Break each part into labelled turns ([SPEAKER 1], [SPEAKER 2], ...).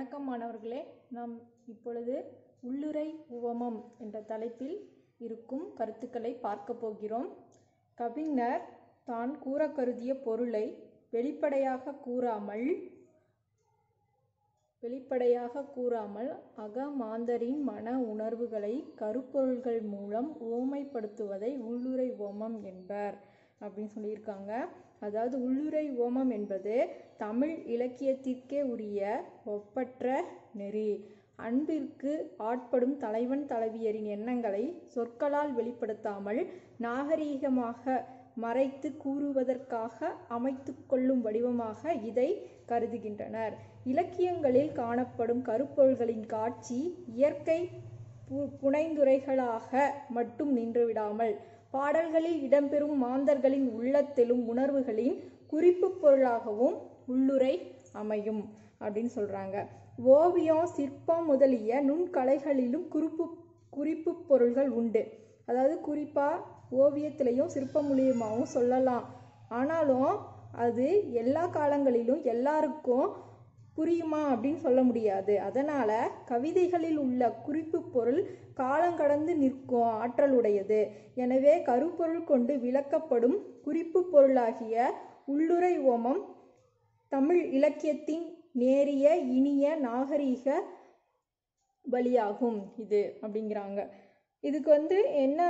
[SPEAKER 1] வணக்கம் மாணவர்களே நாம் இப்பொழுது உள்ளுரை உவமம் என்ற தலைப்பில் இருக்கும் கருத்துக்களை பார்க்க போகிறோம் கவிஞர் தான் கூற கருதிய பொருளை வெளிப்படையாக கூறாமல் வெளிப்படையாக கூறாமல் அகமாந்தரின் மன உணர்வுகளை கருப்பொருள்கள் மூலம் உவமைப்படுத்துவதை உள்ளுரை உவமம் என்பர் அப்படின்னு சொல்லியிருக்காங்க அதாவது உள்ளுரை ஓமம் என்பது தமிழ் இலக்கியத்திற்கே உரிய ஒப்பற்ற நெறி அன்பிற்கு ஆட்படும் தலைவன் தலைவியரின் எண்ணங்களை சொற்களால் வெளிப்படுத்தாமல் நாகரீகமாக மறைத்து கூறுவதற்காக அமைத்து கொள்ளும் வடிவமாக இதை கருதுகின்றனர் இலக்கியங்களில் காணப்படும் கருப்பொருள்களின் காட்சி இயற்கை புனைந்துரைகளாக மட்டும் நின்றுவிடாமல் பாடல்களில் இடம்பெறும் மாந்தர்களின் உள்ளத்திலும் உணர்வுகளின் குறிப்பு பொருளாகவும் உள்ளுரை அமையும் அப்படின்னு சொல்கிறாங்க ஓவியம் சிற்பம் முதலிய நுண்கலைகளிலும் குறிப்பு குறிப்பு பொருள்கள் உண்டு அதாவது குறிப்பாக ஓவியத்திலையும் சிற்பம் மூலியமாகவும் சொல்லலாம் ஆனாலும் அது எல்லா காலங்களிலும் எல்லாருக்கும் புரியுமா அப்படின்னு சொல்ல முடியாது அதனால் கவிதைகளில் உள்ள குறிப்பு பொருள் காலங்கடந்து நிற்கும் ஆற்றல் உடையது எனவே கருப்பொருள் கொண்டு விளக்கப்படும் குறிப்பு பொருளாகிய உள்ளுரை ஓமம் தமிழ் இலக்கியத்தின் நேரிய இனிய நாகரீக வழியாகும் இது அப்படிங்கிறாங்க இதுக்கு வந்து என்ன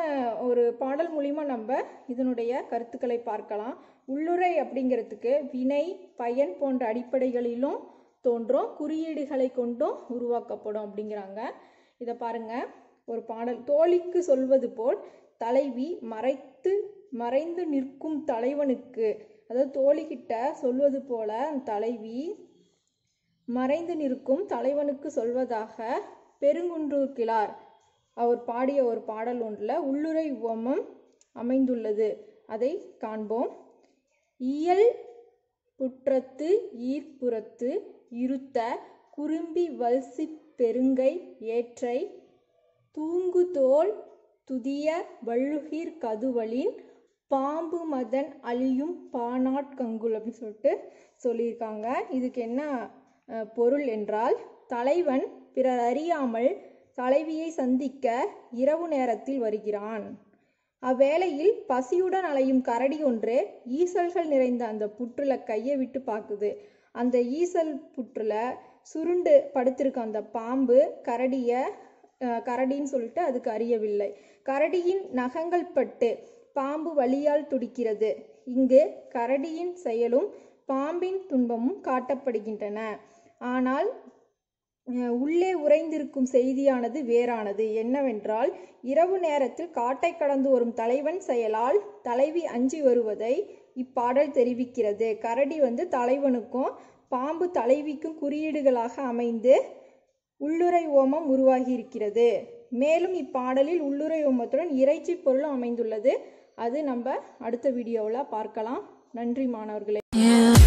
[SPEAKER 1] ஒரு பாடல் மூலிமா நம்ம இதனுடைய கருத்துக்களை பார்க்கலாம் உள்ளுரை அப்படிங்கிறதுக்கு வினை பயன் போன்ற அடிப்படைகளிலும் தோன்றும் குறியீடுகளை கொண்டும் உருவாக்கப்படும் அப்படிங்கிறாங்க இதை பாருங்க ஒரு பாடல் தோழிக்கு சொல்வது போல் தலைவி மறைத்து மறைந்து நிற்கும் தலைவனுக்கு அதாவது தோழிக்கிட்ட சொல்வது போல தலைவி மறைந்து நிற்கும் தலைவனுக்கு சொல்வதாக பெருங்குன்றூர் கிளார் அவர் பாடிய ஒரு பாடல் ஒன்றில் உள்ளுரை உவமம் அமைந்துள்ளது அதை காண்போம் இயல் புற்றத்து ஈர்ப்புறத்து இருத்த குறும்பி வல்சிப் பெருங்கை ஏற்றை தூங்குதோள் துதிய வள்ளுகீர் கதுவலின் பாம்பு மதன் அழியும் பானாட்கங்குல் அப்படின்னு சொல்லிட்டு சொல்லியிருக்காங்க இதுக்கு என்ன பொருள் என்றால் தலைவன் பிறர் அறியாமல் தலைவியை சந்திக்க இரவு நேரத்தில் வருகிறான் அவ்வேளையில் பசியுடன் அலையும் கரடி ஒன்று ஈசல்கள் நிறைந்த அந்த புற்றுல கையை விட்டு பார்க்குது அந்த ஈசல் புற்றுல சுருண்டு படுத்திருக்க அந்த பாம்பு கரடிய கரடின்னு சொல்லிட்டு அதுக்கு அறியவில்லை கரடியின் நகங்கள் பட்டு பாம்பு வழியால் துடிக்கிறது இங்கு கரடியின் செயலும் பாம்பின் துன்பமும் காட்டப்படுகின்றன ஆனால் உள்ளே உறைந்திருக்கும் செய்தியானது வேறானது என்னவென்றால் இரவு நேரத்தில் காட்டை கடந்து வரும் தலைவன் செயலால் தலைவி அஞ்சி வருவதை இப்பாடல் தெரிவிக்கிறது கரடி வந்து தலைவனுக்கும் பாம்பு தலைவிக்கும் குறியீடுகளாக அமைந்து உள்ளுரை ஓமம் உருவாகி இருக்கிறது மேலும் இப்பாடலில் உள்ளுரை ஓமத்துடன் இறைச்சி பொருளும் அமைந்துள்ளது அது நம்ம அடுத்த வீடியோவில் பார்க்கலாம் நன்றி மாணவர்களே